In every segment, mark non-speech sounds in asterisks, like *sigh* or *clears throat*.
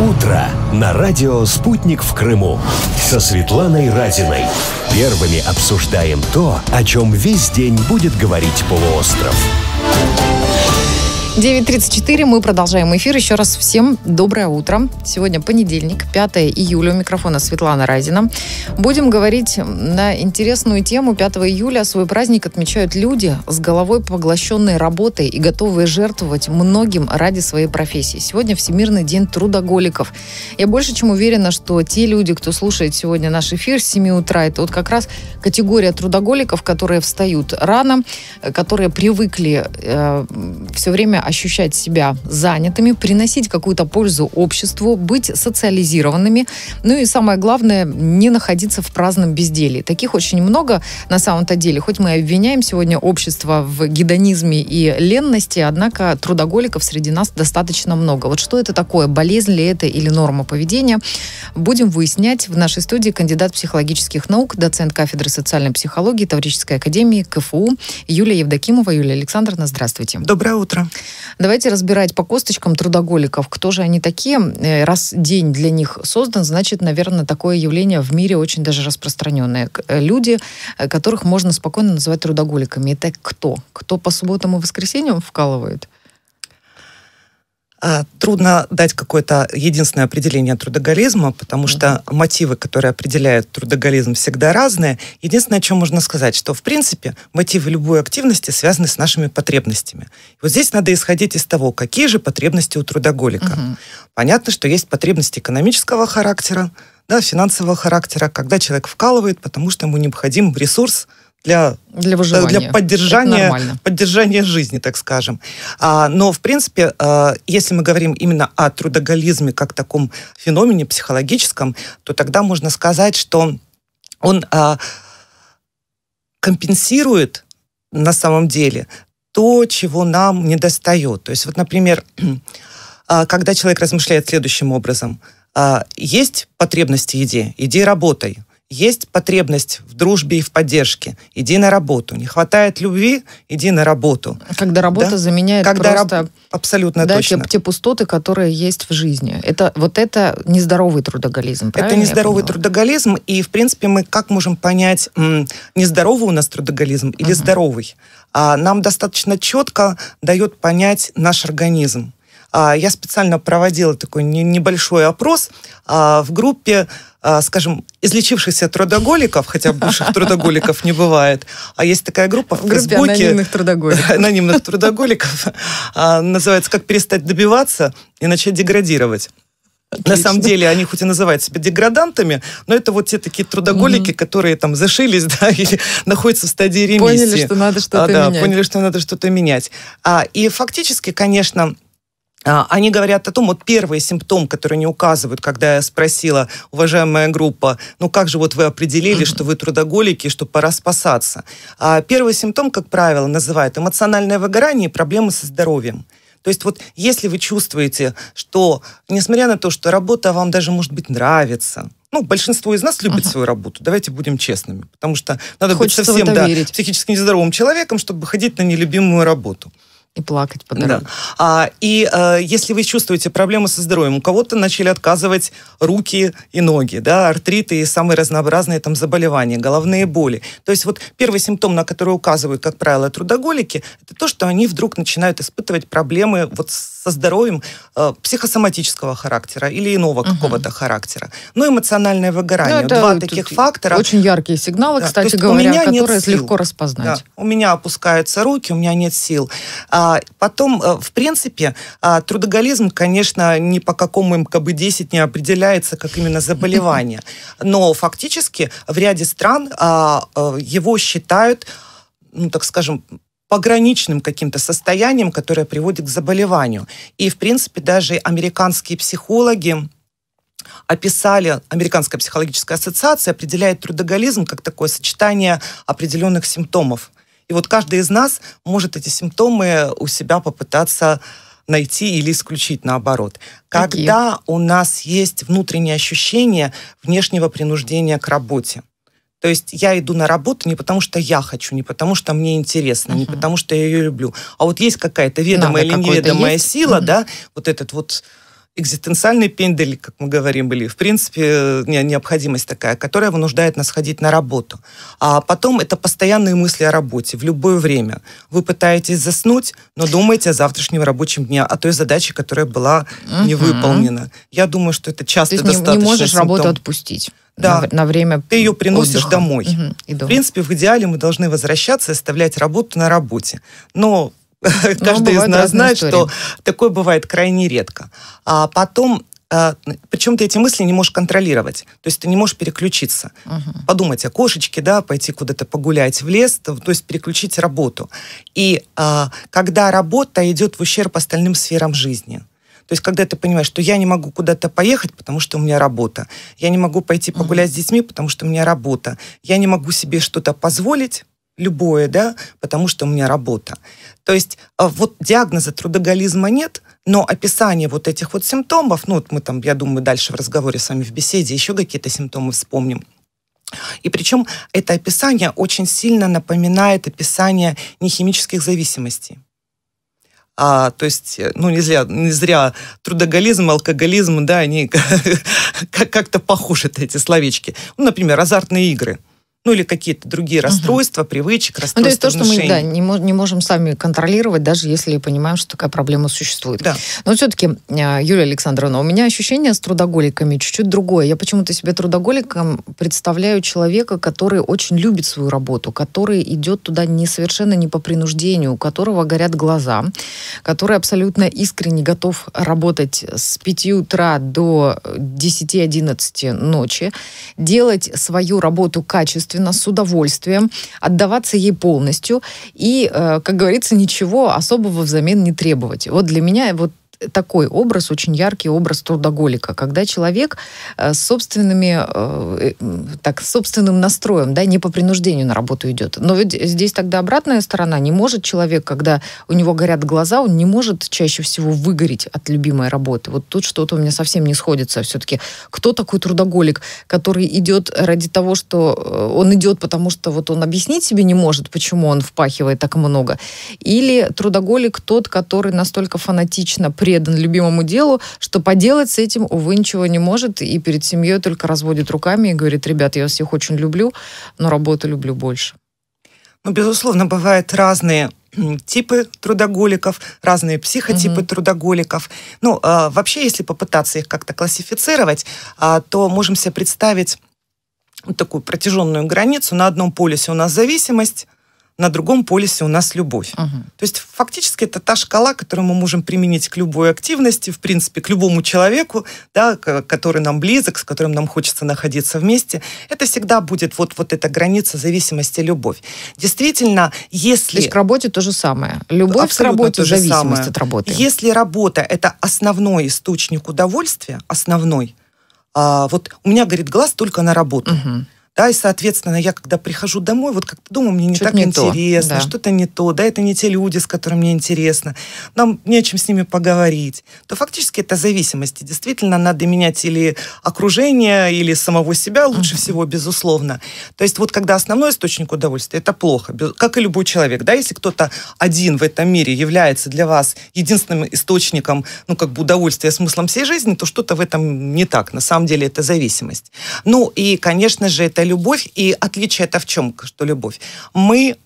«Утро» на радио «Спутник в Крыму» со Светланой Разиной. Первыми обсуждаем то, о чем весь день будет говорить полуостров. 9.34, мы продолжаем эфир. Еще раз всем доброе утро. Сегодня понедельник, 5 июля. У микрофона Светлана Разина. Будем говорить на интересную тему. 5 июля свой праздник отмечают люди с головой поглощенной работой и готовые жертвовать многим ради своей профессии. Сегодня Всемирный день трудоголиков. Я больше чем уверена, что те люди, кто слушает сегодня наш эфир с 7 утра, это вот как раз категория трудоголиков, которые встают рано, которые привыкли э, все время ощущать себя занятыми, приносить какую-то пользу обществу, быть социализированными, ну и самое главное, не находиться в праздном безделии. Таких очень много на самом-то деле. Хоть мы обвиняем сегодня общество в гедонизме и ленности, однако трудоголиков среди нас достаточно много. Вот что это такое? Болезнь ли это или норма поведения? Будем выяснять в нашей студии кандидат психологических наук, доцент кафедры социальной психологии Таврической академии КФУ Юлия Евдокимова. Юлия Александровна, здравствуйте. Доброе утро. Давайте разбирать по косточкам трудоголиков. Кто же они такие? Э, раз день для них создан, значит, наверное, такое явление в мире очень даже распространенное. Э, люди, э, которых можно спокойно называть трудоголиками. Это кто? Кто по субботам и воскресеньям вкалывает? А, трудно дать какое-то единственное определение трудоголизма, потому что мотивы, которые определяют трудоголизм, всегда разные. Единственное, о чем можно сказать, что, в принципе, мотивы любой активности связаны с нашими потребностями. И вот здесь надо исходить из того, какие же потребности у трудоголика. Угу. Понятно, что есть потребности экономического характера, да, финансового характера, когда человек вкалывает, потому что ему необходим ресурс, для для э, выживания. для поддержания поддержания жизни, так скажем. А, но в принципе, а, если мы говорим именно о трудоголизме как таком феномене психологическом, то тогда можно сказать, что он а, компенсирует на самом деле то, чего нам не достает. То есть, вот, например, *clears throat* когда человек размышляет следующим образом: есть потребности еде, иди работай есть потребность в дружбе и в поддержке. Иди на работу. Не хватает любви, иди на работу. Когда работа да? заменяет Когда просто... Раб... Абсолютно да, точно. Те, те пустоты, которые есть в жизни. Это, вот это нездоровый трудоголизм, правильно? Это нездоровый трудоголизм. И, в принципе, мы как можем понять, нездоровый у нас трудоголизм или угу. здоровый? А, нам достаточно четко дает понять наш организм. А, я специально проводила такой небольшой опрос а, в группе а, скажем, излечившихся трудоголиков, хотя бывших *laughs* трудоголиков не бывает, а есть такая группа в, Фейсбуке... анонимных трудоголиков. *laughs* Анонимных трудоголиков. А, называется «Как перестать добиваться и начать деградировать». Отлично. На самом деле они хоть и называют себя деградантами, но это вот те такие трудоголики, mm-hmm. которые там зашились, *laughs* да, или находятся в стадии ремиссии. Поняли, что надо а, что-то а, да, менять. Поняли, что надо что-то менять. А, и фактически, конечно, а, они говорят о том, вот первый симптом, который они указывают, когда я спросила, уважаемая группа, ну как же вот вы определили, что вы трудоголики, что пора спасаться. А первый симптом, как правило, называют эмоциональное выгорание и проблемы со здоровьем. То есть вот если вы чувствуете, что несмотря на то, что работа вам даже, может быть, нравится, ну, большинство из нас любит uh свою работу, давайте будем честными, потому что надо Хочется быть совсем да, психически нездоровым человеком, чтобы ходить на нелюбимую работу и плакать по дороге. Да. А, и а, если вы чувствуете проблемы со здоровьем, у кого-то начали отказывать руки и ноги, да, артриты и самые разнообразные там заболевания, головные боли. То есть вот первый симптом, на который указывают, как правило, трудоголики, это то, что они вдруг начинают испытывать проблемы вот с со здоровьем э, психосоматического характера или иного угу. какого-то характера. Ну, эмоциональное выгорание. Ну, Два таких фактора. Очень яркие сигналы, да. кстати есть, говоря, у меня которые нет сил. легко распознать. Да. У меня опускаются руки, у меня нет сил. А, потом, э, в принципе, а, трудоголизм, конечно, ни по какому МКБ-10 не определяется как именно заболевание. Но фактически в ряде стран а, э, его считают ну, так скажем, пограничным каким-то состоянием, которое приводит к заболеванию. И, в принципе, даже американские психологи описали, Американская психологическая ассоциация определяет трудоголизм как такое сочетание определенных симптомов. И вот каждый из нас может эти симптомы у себя попытаться найти или исключить наоборот. Когда Какие? у нас есть внутреннее ощущение внешнего принуждения к работе. То есть я иду на работу не потому, что я хочу, не потому, что мне интересно, uh-huh. не потому, что я ее люблю. А вот есть какая-то ведомая Надо или неведомая есть. сила, uh-huh. да, вот этот вот экзистенциальный пендель, как мы говорим, или, в принципе, необходимость такая, которая вынуждает нас ходить на работу. А потом это постоянные мысли о работе в любое время. Вы пытаетесь заснуть, но думаете о завтрашнем рабочем дне, о той задаче, которая была не выполнена. Я думаю, что это часто То есть достаточно. Не, можешь симптом. работу отпустить да. на, на время Ты ее приносишь отдыха. домой. Угу, и в принципе, в идеале мы должны возвращаться и оставлять работу на работе. Но ну, Каждый из нас знает, что такое бывает крайне редко. А потом э, причем ты эти мысли не можешь контролировать, то есть ты не можешь переключиться, uh подумать о кошечке, да, пойти куда-то погулять в лес, то есть переключить работу. И а, когда работа идет в ущерб остальным сферам жизни, то есть, когда ты понимаешь, что я не могу куда-то поехать, потому что у меня работа, я не могу пойти погулять uh с детьми, потому что у меня работа, я не могу себе что-то позволить, любое, да, потому что у меня работа. То есть а, вот диагноза трудоголизма нет, но описание вот этих вот симптомов, ну вот мы там, я думаю, дальше в разговоре с вами в беседе еще какие-то симптомы вспомним, и причем это описание очень сильно напоминает описание нехимических зависимостей. А, то есть, э, ну, не зря, не зря трудоголизм, алкоголизм, да, они *laughs* как-то похожи эти словечки. Ну, например, азартные игры – ну или какие-то другие расстройства, угу. привычек, расстройства Ну, то есть то, что мы да, не, мож, не можем сами контролировать, даже если понимаем, что такая проблема существует. Да. Но все-таки, а, Юлия Александровна, у меня ощущение с трудоголиками чуть-чуть другое. Я почему-то себе трудоголиком представляю человека, который очень любит свою работу, который идет туда не совершенно не по принуждению, у которого горят глаза, который абсолютно искренне готов работать с 5 утра до 10-11 э, ночи, делать свою работу качественно, собственно, с удовольствием, отдаваться ей полностью и, э, как говорится, ничего особого взамен не требовать. Вот для меня вот такой образ, очень яркий образ трудоголика, когда человек э, с собственными, э, э, так, собственным настроем, да, не по принуждению на работу идет. Но ведь здесь тогда обратная сторона. Не может человек, когда у него горят глаза, он не может чаще всего выгореть от любимой работы. Вот тут что-то у меня совсем не сходится все-таки. Кто такой трудоголик, который идет ради того, что он идет, потому что вот он объяснить себе не может, почему он впахивает так много? Или трудоголик тот, который настолько фанатично при предан любимому делу, что поделать с этим, увы, ничего не может, и перед семьей только разводит руками и говорит, ребят, я всех очень люблю, но работу люблю больше. Ну, безусловно, бывают разные типы трудоголиков, разные психотипы угу. Uh трудоголиков. Ну, а, вообще, если попытаться их как-то классифицировать, а, то можем себе представить вот такую протяженную границу. На одном полюсе у нас зависимость, на другом полюсе у нас любовь. Угу. То есть фактически это та шкала, которую мы можем применить к любой активности, в принципе, к любому человеку, да, который нам близок, с которым нам хочется находиться вместе. Это всегда будет вот, вот эта граница зависимости любовь. Действительно, если... То есть к работе то же самое. Любовь Абсолютно к работе, зависимость самое. от работы. Если работа – это основной источник удовольствия, основной, а, вот у меня горит глаз только на работу. Угу да, и, соответственно, я когда прихожу домой, вот как-то дома мне не Чуть так не интересно, да. что-то не то, да, это не те люди, с которыми мне интересно, нам не о чем с ними поговорить. То фактически это зависимость. И действительно, надо менять или окружение, или самого себя лучше uh-huh. всего, безусловно. То есть вот когда основной источник удовольствия, это плохо, как и любой человек, да, если кто-то один в этом мире является для вас единственным источником, ну, как бы удовольствия смыслом всей жизни, то что-то в этом не так. На самом деле это зависимость. Ну, и, конечно же, это это любовь. И отличие это в чем, что любовь? Мы,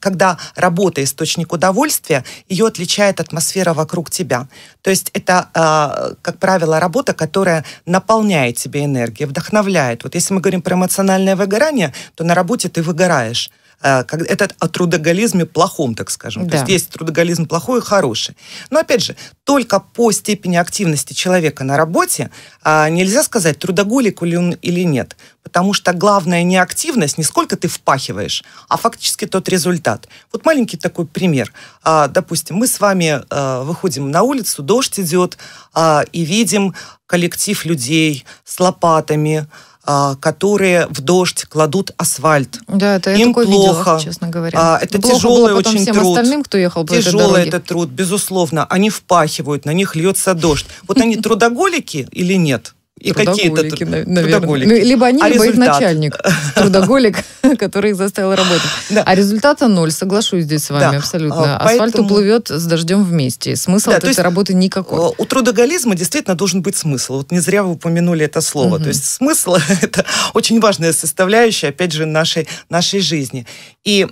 когда работа источник удовольствия, ее отличает атмосфера вокруг тебя. То есть это, а, как правило, работа, которая наполняет тебе энергией, вдохновляет. Вот если мы говорим про эмоциональное выгорание, то на работе ты выгораешь Э, это о трудоголизме плохом, так скажем. Да. То есть есть трудоголизм плохой и хороший. Но опять же, только по степени активности человека на работе а, нельзя сказать, трудоголик ли он или нет. Потому что главное не активность, не сколько ты впахиваешь, а фактически тот результат. Вот маленький такой пример. А, допустим, мы с вами а, выходим на улицу, дождь идет, и видим коллектив людей с лопатами, а, которые в дождь кладут асфальт. Да, это Им я такое плохо. видела, честно а, говоря. Это плохо тяжелый потом очень всем труд. остальным, кто ехал по Тяжелый этот труд, безусловно. Они впахивают, на них льется дождь. Вот они *laughs* трудоголики или нет? и какие-то трудоголики. Ну, либо они, а либо результат? их начальник. *laughs* Трудоголик, *laughs* который их заставил работать. *laughs* Да. А результата ноль, соглашусь здесь с вами да. абсолютно. А, поэтому... Асфальт уплывет с дождем вместе. Смысл да, от этой работы никакой. Э, у трудоголизма действительно должен быть смысл. Вот не зря вы упомянули это слово. Угу. То есть смысл – это очень важная составляющая, опять же, нашей, нашей жизни. И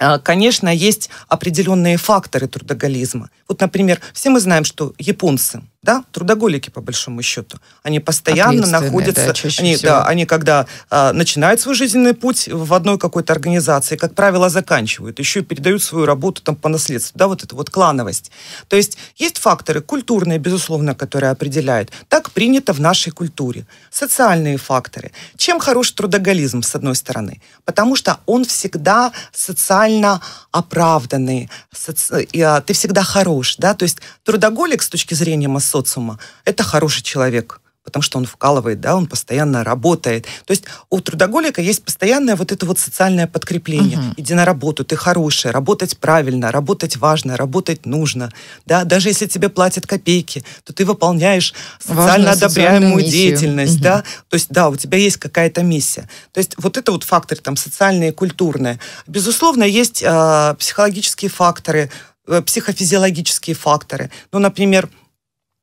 а, Конечно, есть определенные факторы трудоголизма. Вот, например, все мы знаем, что японцы – да, трудоголики по большому счету. Они постоянно находятся, да, они, всего. да, они когда э, начинают свой жизненный путь в одной какой-то организации, как правило, заканчивают, еще и передают свою работу там по наследству, да, вот эта вот клановость. То есть есть факторы культурные, безусловно, которые определяют. Так принято в нашей культуре. Социальные факторы. Чем хорош трудоголизм, с одной стороны? Потому что он всегда социально оправданный, соци... А, ты всегда хорош, да, то есть трудоголик с точки зрения массового социума. Это хороший человек, потому что он вкалывает, да, он постоянно работает. То есть у трудоголика есть постоянное вот это вот социальное подкрепление. Угу. Иди на работу, ты хороший, работать правильно, работать важно, работать нужно. Да, даже если тебе платят копейки, то ты выполняешь социально Важную одобряемую деятельность, угу. да. То есть, да, у тебя есть какая-то миссия. То есть вот это вот факторы там социальные, культурные. Безусловно, есть э, психологические факторы, э, психофизиологические факторы. Ну, например,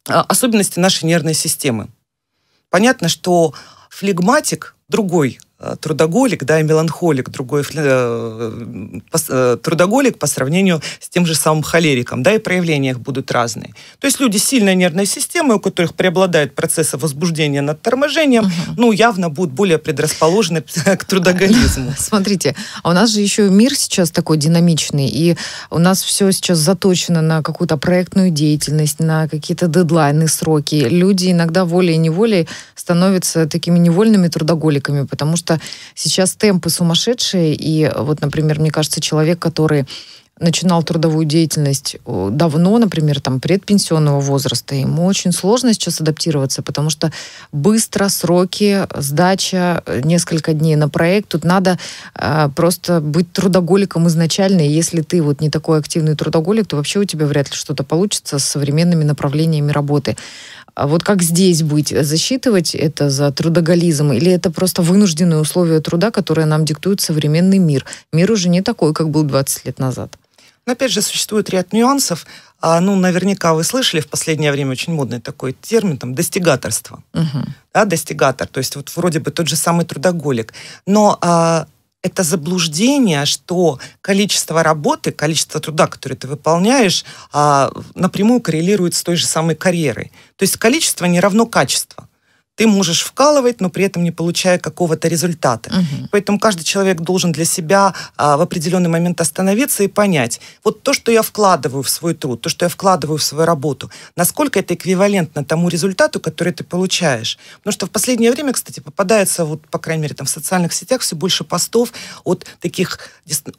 а, особенности нашей нервной системы. Понятно, что флегматик, другой Э, трудоголик, да, и меланхолик, другой э, э, трудоголик по сравнению с тем же самым холериком, да, и проявления их будут разные. То есть люди с сильной нервной системой, у которых преобладают процессы возбуждения над торможением, угу. ну, явно будут более предрасположены *laughs* к трудоголизму. *laughs* Смотрите, а у нас же еще мир сейчас такой динамичный, и у нас все сейчас заточено на какую-то проектную деятельность, на какие-то дедлайны, сроки. Люди иногда волей неволей становятся такими невольными трудоголиками, потому что сейчас темпы сумасшедшие, и вот, например, мне кажется, человек, который начинал трудовую деятельность э, давно, например, там предпенсионного возраста, ему очень сложно сейчас адаптироваться, потому что быстро сроки, сдача, э, несколько дней на проект, тут надо э, просто быть трудоголиком изначально, и если ты вот не такой активный трудоголик, то вообще у тебя вряд ли что-то получится с современными направлениями работы. А вот как здесь быть? Засчитывать это за трудоголизм или это просто вынужденные условия труда, которые нам диктует современный мир? Мир уже не такой, как был 20 лет назад. Но опять же, существует ряд нюансов. А, ну, наверняка вы слышали, в последнее время очень модный такой термин, там, достигаторство. Угу. Да, достигатор, то есть вот вроде бы тот же самый трудоголик. Но а, это заблуждение, что количество работы, количество труда, который ты выполняешь, а, напрямую коррелирует с той же самой карьерой. То есть количество не равно качеству ты можешь вкалывать, но при этом не получая какого-то результата. Угу. Поэтому каждый человек должен для себя а, в определенный момент остановиться и понять, вот то, что я вкладываю в свой труд, то, что я вкладываю в свою работу, насколько это эквивалентно тому результату, который ты получаешь. Потому что в последнее время, кстати, попадается, вот, по крайней мере, там в социальных сетях все больше постов от таких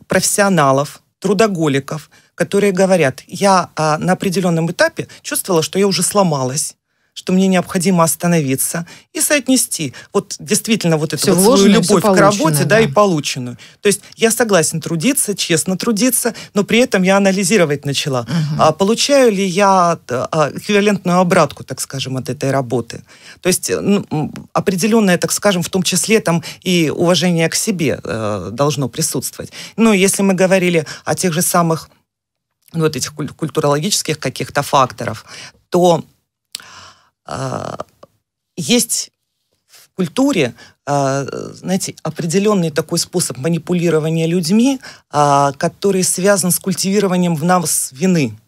профессионалов, трудоголиков, которые говорят, я а, на определенном этапе чувствовала, что я уже сломалась что мне необходимо остановиться и соотнести вот действительно вот эту все вот свою любовь к работе, да, да, и полученную. То есть я согласен трудиться, честно трудиться, но при этом я анализировать начала. Угу. А, получаю ли я э, а, эквивалентную обратку, так скажем, от этой работы? То есть э, ну, определенное, так скажем, в том числе там и уважение к себе э, должно присутствовать. но ну, если мы говорили о тех же самых ну, вот этих культурологических каких-то факторов, то Э, есть в культуре, э, знаете, определенный такой способ манипулирования людьми, э, который связан с культивированием в нас вины.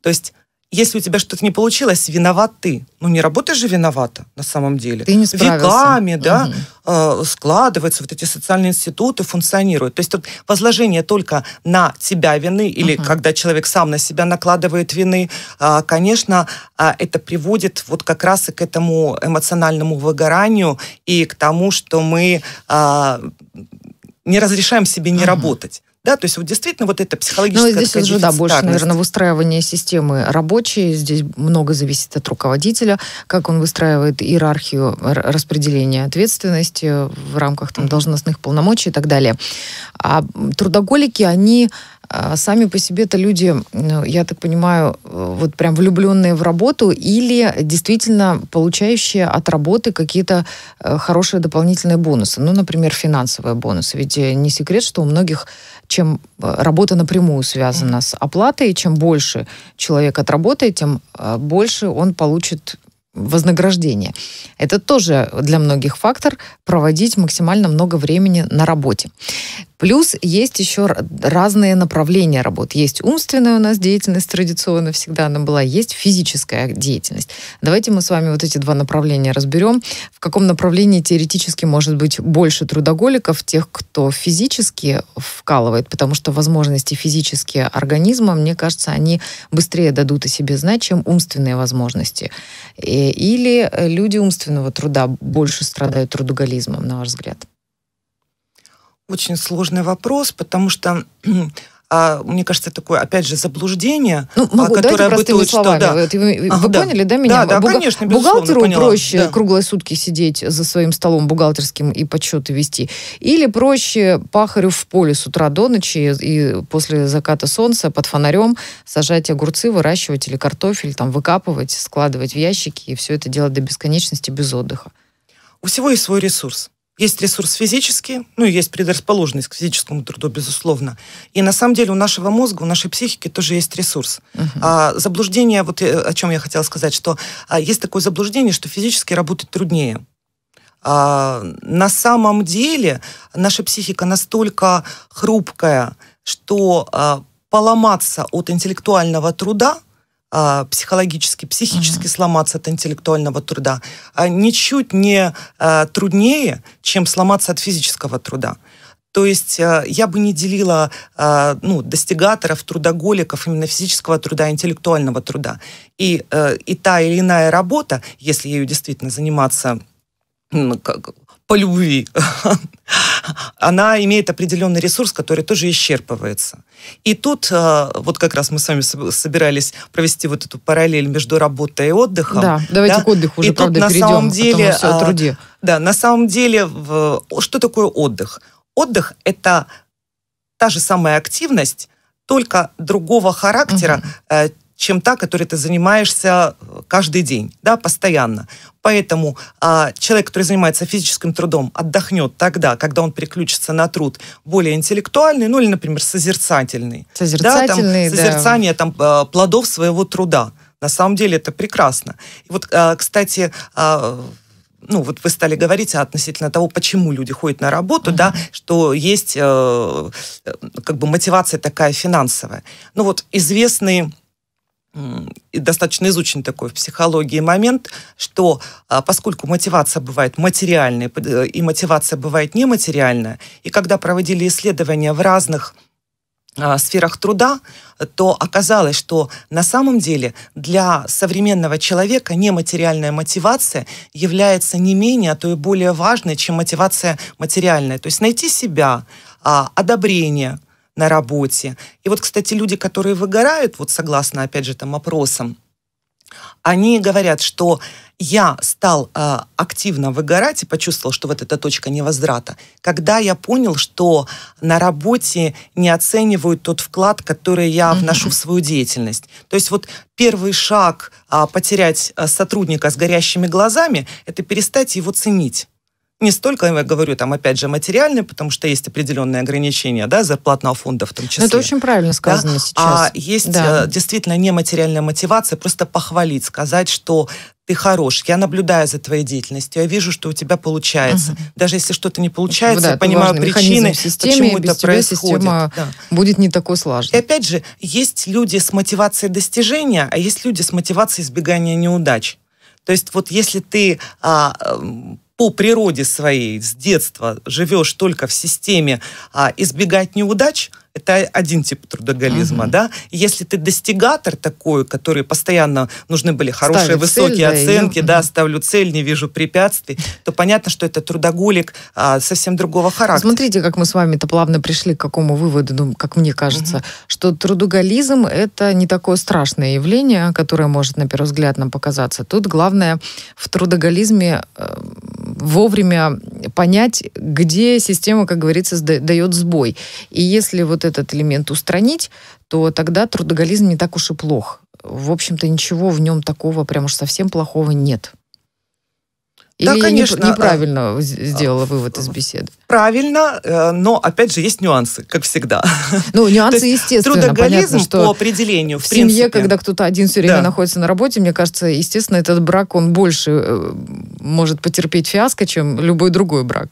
То есть если у тебя что-то не получилось, виноват ты. Ну, не работа же виновата на самом деле. Ты не справился. Веками, да, угу. складываются вот эти социальные институты, функционируют. То есть тут возложение только на тебя вины или угу. когда человек сам на себя накладывает вины, а, конечно, а, это приводит вот как раз и к этому эмоциональному выгоранию и к тому, что мы а, не разрешаем себе не угу. работать. Да, то есть вот действительно вот это психологическое... Ну, здесь уже, да, больше, ну, наверное, выстраивание системы рабочей. Здесь много зависит от руководителя, как он выстраивает иерархию распределения ответственности в рамках там, должностных полномочий и так далее. А трудоголики, они а, сами по себе это люди, ну, я так понимаю, вот прям влюбленные в работу или действительно получающие от работы какие-то э, хорошие дополнительные бонусы. Ну, например, финансовые бонусы. Ведь э, не секрет, что у многих чем э, работа напрямую связана с оплатой, чем больше человек отработает, тем э, больше он получит вознаграждение. Это тоже для многих фактор проводить максимально много времени на работе. Плюс есть еще разные направления работ. Есть умственная у нас деятельность, традиционно всегда она была, есть физическая деятельность. Давайте мы с вами вот эти два направления разберем. В каком направлении теоретически может быть больше трудоголиков, тех, кто физически вкалывает, потому что возможности физические организма, мне кажется, они быстрее дадут о себе знать, чем умственные возможности. Э, или э, люди умственного труда больше страдают трудоголизмом, на ваш взгляд? Очень сложный вопрос, потому что *clears throat* а, мне кажется, такое, опять же, заблуждение, ну, а, могу, которое бытует, что... Да. Вот, вы вы да. поняли, да, меня? да, Буга... конечно, Бухгалтеру поняла. проще да. круглые сутки сидеть за своим столом бухгалтерским и подсчеты вести, или проще пахарю в поле с утра до ночи и после заката солнца под фонарем сажать огурцы, выращивать или картофель, там, выкапывать, складывать в ящики и все это делать до бесконечности без отдыха. У всего есть свой ресурс. Есть ресурс физический, ну и есть предрасположенность к физическому труду, безусловно. И на самом деле у нашего мозга, у нашей психики тоже есть ресурс. Uh-huh. А, заблуждение, вот э, о чем я хотела сказать, что а, есть такое заблуждение, что физически работать труднее. А, на самом деле наша психика настолько хрупкая, что а, поломаться от интеллектуального труда а, психологически, психически угу. сломаться от интеллектуального труда, а, ничуть не а, труднее, чем сломаться от физического труда. То есть я бы не делила ну, достигаторов, трудоголиков именно физического труда, интеллектуального труда. И, э, и та или иная работа, если ею действительно заниматься ну, по любви, *laughs* она имеет определенный ресурс, который тоже исчерпывается. И тут, э, вот как раз мы с вами собирались провести вот эту параллель между работой и отдыхом. Да, давайте да? к отдыху уже, и правда, тут, перейдем, на самом деле, все о э, труде. Да, на самом деле, что такое отдых? Отдых – это та же самая активность, только другого характера, угу чем та, которой ты занимаешься э, каждый день, да, постоянно. Поэтому а, человек, который занимается физическим трудом, отдохнет тогда, когда он переключится на труд более интеллектуальный, ну или, например, созерцательный. Созерцательный, да. Там, да. Созерцание там, э, плодов своего труда. На самом деле это прекрасно. И вот, э, кстати, а, ну вот вы стали говорить относительно того, почему люди ходят на работу, uh-huh. да, что есть э, как бы мотивация такая финансовая. Ну вот известный достаточно изучен такой в психологии момент, что а, поскольку мотивация бывает материальная э, и мотивация бывает нематериальная, и когда проводили исследования в разных а, сферах труда, то оказалось, что на самом деле для современного человека нематериальная мотивация является не менее, а то и более важной, чем мотивация материальная. То есть найти себя, а, одобрение, на работе. И вот, кстати, люди, которые выгорают, вот согласно, опять же, там опросам, они говорят, что я стал э, активно выгорать и почувствовал, что вот эта точка невозврата, когда я понял, что на работе не оценивают тот вклад, который я вношу в свою деятельность. То есть вот первый шаг э, потерять а, сотрудника с горящими глазами – это перестать его ценить не столько, я говорю, там, опять же, материальные, потому что есть определенные ограничения, да, зарплатного фонда в том числе. Но это очень правильно сказано да? сейчас. А есть да. Э, действительно нематериальная мотивация, просто похвалить, сказать, что ты хорош, я наблюдаю за твоей деятельностью, я вижу, что у тебя получается. Угу. Даже если что-то не получается, да, я понимаю причины, системе, почему это происходит. Да. Будет не такой сложный. И опять же, есть люди с мотивацией достижения, а есть люди с мотивацией избегания неудач. То есть вот если ты а, эм, по природе своей с детства живешь только в системе а избегать неудач – это один тип трудоголизма, угу. да. Если ты достигатор такой, который постоянно нужны были хорошие, Ставит высокие цель, оценки, да, и... да, ставлю цель, не вижу препятствий, то понятно, что это трудоголик а, совсем другого характера. Смотрите, как мы с вами-то плавно пришли к какому выводу, ну, как мне кажется, угу. что трудоголизм это не такое страшное явление, которое может на первый взгляд нам показаться. Тут главное в трудоголизме э, вовремя понять, где система, как говорится, дает сбой. И если вот этот элемент устранить, то тогда трудоголизм не так уж и плох. В общем-то, ничего в нем такого прям уж совсем плохого нет. Или да, конечно. Я а, неправильно а, сделала вывод из беседы? Правильно, э, но, опять же, есть нюансы, как всегда. Ну, *laughs* нюансы, есть, естественно. Трудоголизм понятно, что по определению, в, в принципе. семье, когда кто-то один все время да. находится на работе, мне кажется, естественно, этот брак, он больше э, может потерпеть фиаско, чем любой другой брак.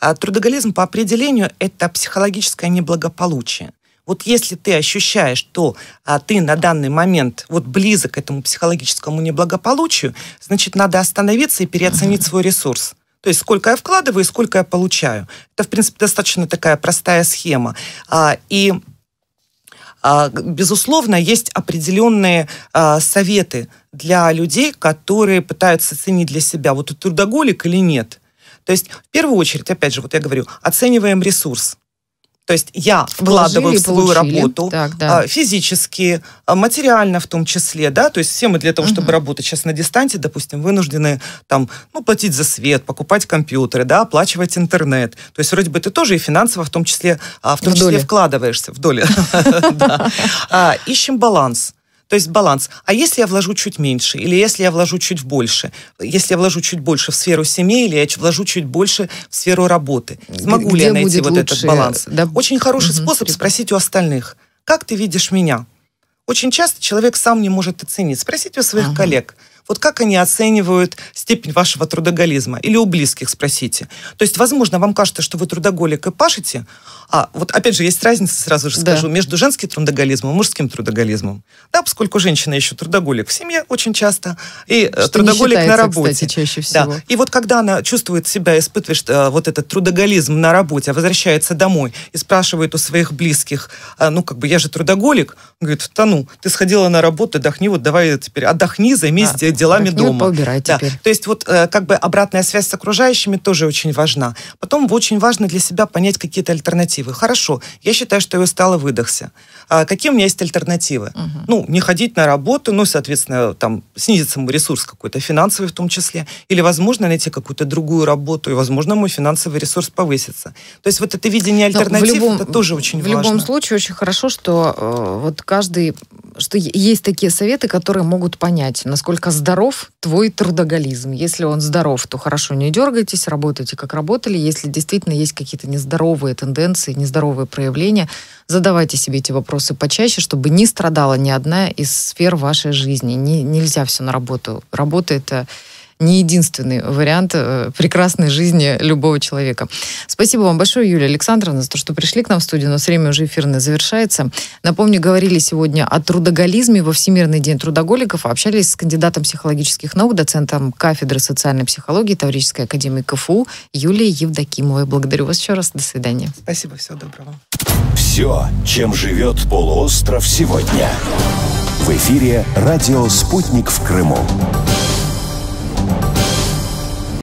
А трудоголизм по определению – это психологическое неблагополучие. Вот если ты ощущаешь, что а, ты на данный момент вот близок к этому психологическому неблагополучию, значит, надо остановиться и переоценить свой ресурс. То есть сколько я вкладываю и сколько я получаю. Это, в принципе, достаточно такая простая схема. А, и а, Безусловно, есть определенные а, советы для людей, которые пытаются ценить для себя, вот трудоголик или нет. То есть в первую очередь, опять же, вот я говорю, оцениваем ресурс. То есть я вкладываю в свою получили. работу так, да. А, физически, а, материально в том числе, да, то есть все мы для того, чтобы угу. работать сейчас на дистанте, допустим, вынуждены там, ну, платить за свет, покупать компьютеры, да, оплачивать интернет. То есть вроде бы ты тоже и финансово в том числе, а, в том в числе доле. вкладываешься в доле. *laughs* Ищем баланс. То есть баланс. А если я вложу чуть меньше, или если я вложу чуть больше, если я вложу чуть больше в сферу семьи, или я вложу чуть больше в сферу работы, смогу Где ли я найти вот лучше, этот баланс? Да? Очень хороший угу, способ спросить у остальных, как ты видишь меня? Очень часто человек сам не может оценить. Спросите у своих ага. коллег – вот как они оценивают степень вашего трудоголизма? Или у близких спросите. То есть, возможно, вам кажется, что вы трудоголик и пашете, а вот опять же есть разница, сразу же да. скажу, между женским трудоголизмом и мужским трудоголизмом. Да, поскольку женщина еще трудоголик в семье очень часто, и э, что трудоголик считается, на работе. Кстати, чаще всего. Да. И вот когда она чувствует себя, испытывает э, вот этот трудоголизм на работе, а возвращается домой и спрашивает у своих близких, э, ну как бы я же трудоголик, говорит, да ну, ты сходила на работу, отдохни, вот давай теперь отдохни, займись а, делами Партнер ну дома. Поубирай да. То есть вот э, как бы обратная связь с окружающими тоже очень важна. Потом очень важно для себя понять какие-то альтернативы. Хорошо, я считаю, что я устала, выдохся. А какие у меня есть альтернативы? Угу. Ну, не ходить на работу, ну, соответственно, там снизится мой ресурс какой-то, финансовый в том числе. Или, возможно, найти какую-то другую работу, и, возможно, мой финансовый ресурс повысится. То есть вот это видение ну, альтернатив, любом, это тоже очень в важно. В любом случае, очень хорошо, что э, вот каждый, что есть такие советы, которые могут понять, насколько здоров твой трудоголизм. Если он здоров, то хорошо, не дергайтесь, работайте как работали. Если действительно есть какие-то нездоровые тенденции, нездоровые проявления, задавайте себе эти вопросы почаще, чтобы не страдала ни одна из сфер вашей жизни. Не, нельзя все на работу. Работа это не единственный вариант э, прекрасной жизни любого человека. Спасибо вам большое, Юлия Александровна, за то, что пришли к нам в студию. У нас время уже эфирное завершается. Напомню, говорили сегодня о трудоголизме во Всемирный день трудоголиков. Общались с кандидатом психологических наук, доцентом кафедры социальной психологии Таврической академии КФУ Юлией Евдокимовой. Благодарю вас еще раз. До свидания. Спасибо. Всего доброго. Все, чем живет полуостров сегодня. В эфире «Радио Спутник в Крыму».